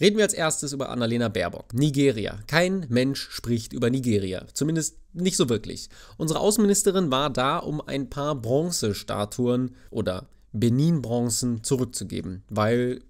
Reden wir als erstes über Annalena Baerbock. Nigeria. Kein Mensch spricht über Nigeria. Zumindest nicht so wirklich. Unsere Außenministerin war da, um ein paar Bronzestatuen oder Benin-Bronzen zurückzugeben, weil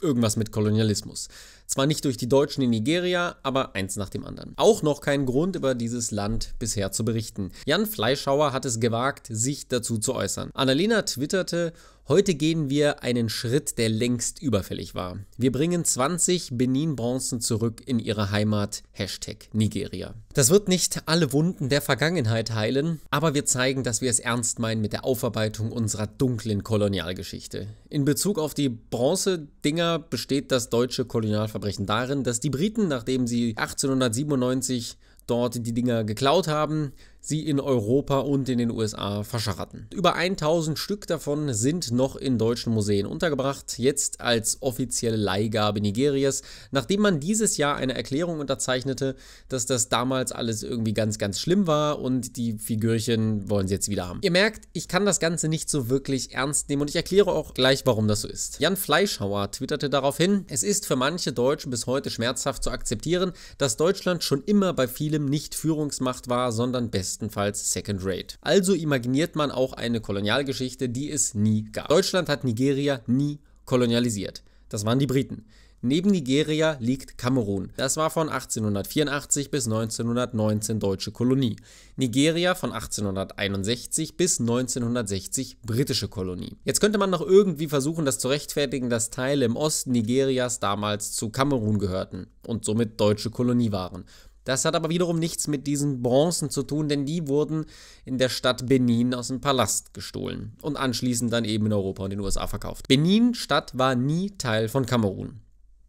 irgendwas mit Kolonialismus. Zwar nicht durch die Deutschen in Nigeria, aber eins nach dem anderen. Auch noch kein Grund, über dieses Land bisher zu berichten. Jan Fleischhauer hat es gewagt, sich dazu zu äußern. Annalena twitterte, Heute gehen wir einen Schritt, der längst überfällig war. Wir bringen 20 Benin-Bronzen zurück in ihre Heimat, Hashtag Nigeria. Das wird nicht alle Wunden der Vergangenheit heilen, aber wir zeigen, dass wir es ernst meinen mit der Aufarbeitung unserer dunklen Kolonialgeschichte. In Bezug auf die Bronze-Dinger besteht das deutsche Kolonialverbrechen darin, dass die Briten, nachdem sie 1897 dort die Dinger geklaut haben, sie in Europa und in den USA verscharrten. Über 1000 Stück davon sind noch in deutschen Museen untergebracht, jetzt als offizielle Leihgabe Nigerias, nachdem man dieses Jahr eine Erklärung unterzeichnete, dass das damals alles irgendwie ganz, ganz schlimm war und die Figürchen wollen sie jetzt wieder haben. Ihr merkt, ich kann das Ganze nicht so wirklich ernst nehmen und ich erkläre auch gleich, warum das so ist. Jan Fleischhauer twitterte darauf hin, es ist für manche Deutschen bis heute schmerzhaft zu akzeptieren, dass Deutschland schon immer bei vielem nicht Führungsmacht war, sondern besser bestenfalls Second Rate. Also imaginiert man auch eine Kolonialgeschichte, die es nie gab. Deutschland hat Nigeria nie kolonialisiert. Das waren die Briten. Neben Nigeria liegt Kamerun. Das war von 1884 bis 1919 deutsche Kolonie. Nigeria von 1861 bis 1960 britische Kolonie. Jetzt könnte man noch irgendwie versuchen, das zu rechtfertigen, dass Teile im Osten Nigerias damals zu Kamerun gehörten und somit deutsche Kolonie waren. Das hat aber wiederum nichts mit diesen Bronzen zu tun, denn die wurden in der Stadt Benin aus dem Palast gestohlen und anschließend dann eben in Europa und den USA verkauft. Benin Stadt war nie Teil von Kamerun.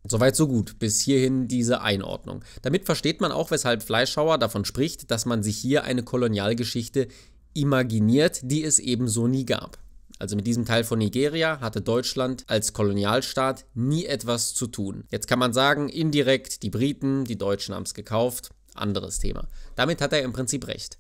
Soweit so gut, bis hierhin diese Einordnung. Damit versteht man auch, weshalb Fleischhauer davon spricht, dass man sich hier eine Kolonialgeschichte imaginiert, die es ebenso nie gab also mit diesem Teil von Nigeria, hatte Deutschland als Kolonialstaat nie etwas zu tun. Jetzt kann man sagen, indirekt die Briten, die Deutschen haben es gekauft, anderes Thema. Damit hat er im Prinzip recht.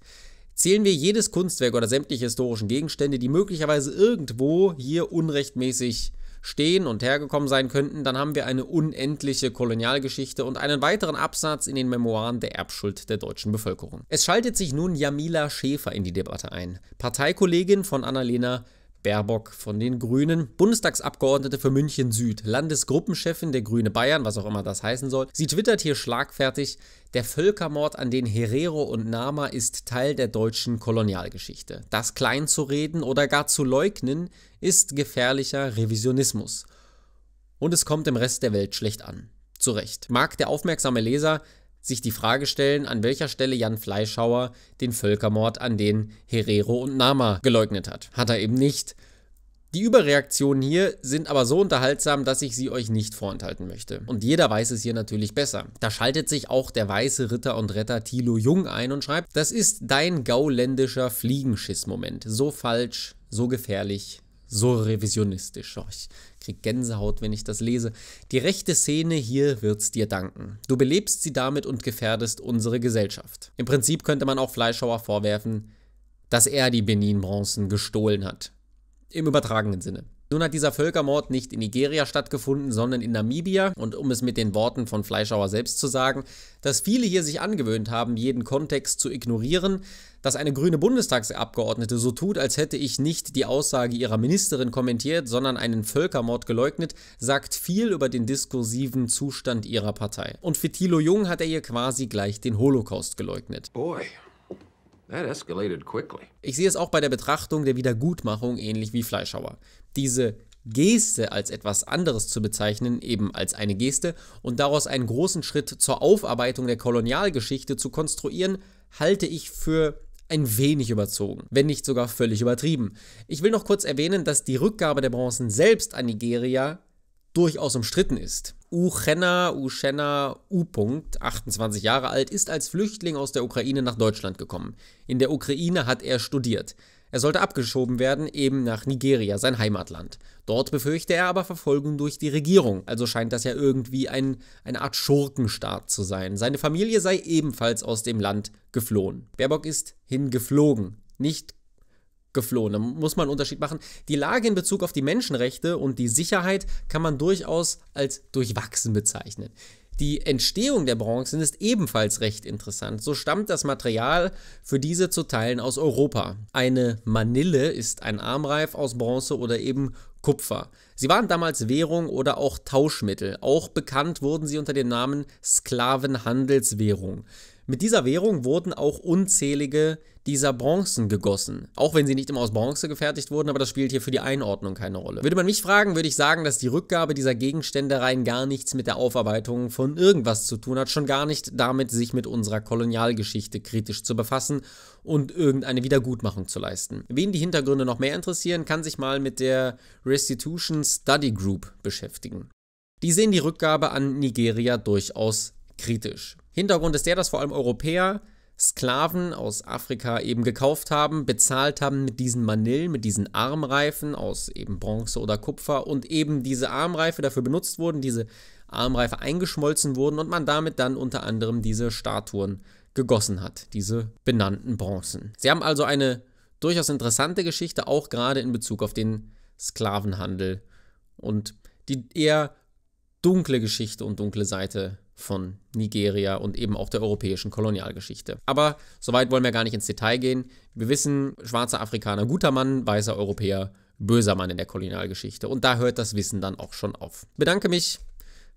Zählen wir jedes Kunstwerk oder sämtliche historischen Gegenstände, die möglicherweise irgendwo hier unrechtmäßig stehen und hergekommen sein könnten, dann haben wir eine unendliche Kolonialgeschichte und einen weiteren Absatz in den Memoiren der Erbschuld der deutschen Bevölkerung. Es schaltet sich nun Jamila Schäfer in die Debatte ein, Parteikollegin von Annalena Baerbock von den Grünen, Bundestagsabgeordnete für München Süd, Landesgruppenchefin der Grüne Bayern, was auch immer das heißen soll. Sie twittert hier schlagfertig, der Völkermord an den Herero und Nama ist Teil der deutschen Kolonialgeschichte. Das kleinzureden oder gar zu leugnen ist gefährlicher Revisionismus. Und es kommt im Rest der Welt schlecht an. Zu Recht. Mag der aufmerksame Leser sich die Frage stellen, an welcher Stelle Jan Fleischhauer den Völkermord an den Herero und Nama geleugnet hat. Hat er eben nicht. Die Überreaktionen hier sind aber so unterhaltsam, dass ich sie euch nicht vorenthalten möchte. Und jeder weiß es hier natürlich besser. Da schaltet sich auch der weiße Ritter und Retter Thilo Jung ein und schreibt, das ist dein gauländischer Fliegenschiss-Moment. So falsch, so gefährlich, so revisionistisch. Oh, ich krieg Gänsehaut, wenn ich das lese. Die rechte Szene hier wird's dir danken. Du belebst sie damit und gefährdest unsere Gesellschaft. Im Prinzip könnte man auch Fleischhauer vorwerfen, dass er die Benin-Bronzen gestohlen hat. Im übertragenen Sinne. Nun hat dieser Völkermord nicht in Nigeria stattgefunden, sondern in Namibia. Und um es mit den Worten von Fleischhauer selbst zu sagen, dass viele hier sich angewöhnt haben, jeden Kontext zu ignorieren, dass eine grüne Bundestagsabgeordnete so tut, als hätte ich nicht die Aussage ihrer Ministerin kommentiert, sondern einen Völkermord geleugnet, sagt viel über den diskursiven Zustand ihrer Partei. Und für Thilo Jung hat er ihr quasi gleich den Holocaust geleugnet. Boy. Ich sehe es auch bei der Betrachtung der Wiedergutmachung ähnlich wie Fleischhauer. Diese Geste als etwas anderes zu bezeichnen, eben als eine Geste, und daraus einen großen Schritt zur Aufarbeitung der Kolonialgeschichte zu konstruieren, halte ich für ein wenig überzogen, wenn nicht sogar völlig übertrieben. Ich will noch kurz erwähnen, dass die Rückgabe der Bronzen selbst an Nigeria durchaus umstritten ist. Uchenna, Uchenna U. 28 Jahre alt, ist als Flüchtling aus der Ukraine nach Deutschland gekommen. In der Ukraine hat er studiert. Er sollte abgeschoben werden, eben nach Nigeria, sein Heimatland. Dort befürchte er aber Verfolgung durch die Regierung, also scheint das ja irgendwie ein, eine Art Schurkenstaat zu sein. Seine Familie sei ebenfalls aus dem Land geflohen. Baerbock ist hingeflogen, nicht geflohen. Da muss man einen Unterschied machen. Die Lage in Bezug auf die Menschenrechte und die Sicherheit kann man durchaus als durchwachsen bezeichnen. Die Entstehung der Bronzen ist ebenfalls recht interessant. So stammt das Material für diese zu Teilen aus Europa. Eine Manille ist ein Armreif aus Bronze oder eben Kupfer. Sie waren damals Währung oder auch Tauschmittel. Auch bekannt wurden sie unter dem Namen Sklavenhandelswährung. Mit dieser Währung wurden auch unzählige dieser Bronzen gegossen. Auch wenn sie nicht immer aus Bronze gefertigt wurden, aber das spielt hier für die Einordnung keine Rolle. Würde man mich fragen, würde ich sagen, dass die Rückgabe dieser Gegenstände rein gar nichts mit der Aufarbeitung von irgendwas zu tun hat, schon gar nicht damit, sich mit unserer Kolonialgeschichte kritisch zu befassen und irgendeine Wiedergutmachung zu leisten. Wen die Hintergründe noch mehr interessieren, kann sich mal mit der Restitution Study Group beschäftigen. Die sehen die Rückgabe an Nigeria durchaus kritisch. Hintergrund ist der, dass vor allem Europäer Sklaven aus Afrika eben gekauft haben, bezahlt haben mit diesen Manillen, mit diesen Armreifen aus eben Bronze oder Kupfer und eben diese Armreife dafür benutzt wurden, diese Armreife eingeschmolzen wurden und man damit dann unter anderem diese Statuen gegossen hat, diese benannten Bronzen. Sie haben also eine durchaus interessante Geschichte, auch gerade in Bezug auf den Sklavenhandel und die eher dunkle Geschichte und dunkle Seite von Nigeria und eben auch der europäischen Kolonialgeschichte. Aber soweit wollen wir gar nicht ins Detail gehen. Wir wissen, schwarzer Afrikaner guter Mann, weißer Europäer böser Mann in der Kolonialgeschichte. Und da hört das Wissen dann auch schon auf. Bedanke mich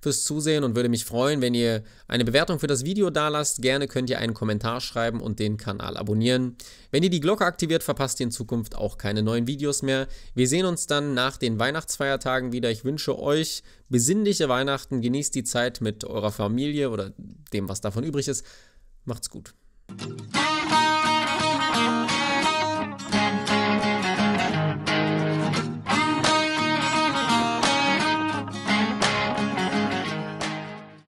fürs Zusehen und würde mich freuen, wenn ihr eine Bewertung für das Video da lasst. Gerne könnt ihr einen Kommentar schreiben und den Kanal abonnieren. Wenn ihr die Glocke aktiviert, verpasst ihr in Zukunft auch keine neuen Videos mehr. Wir sehen uns dann nach den Weihnachtsfeiertagen wieder. Ich wünsche euch besinnliche Weihnachten. Genießt die Zeit mit eurer Familie oder dem, was davon übrig ist. Macht's gut.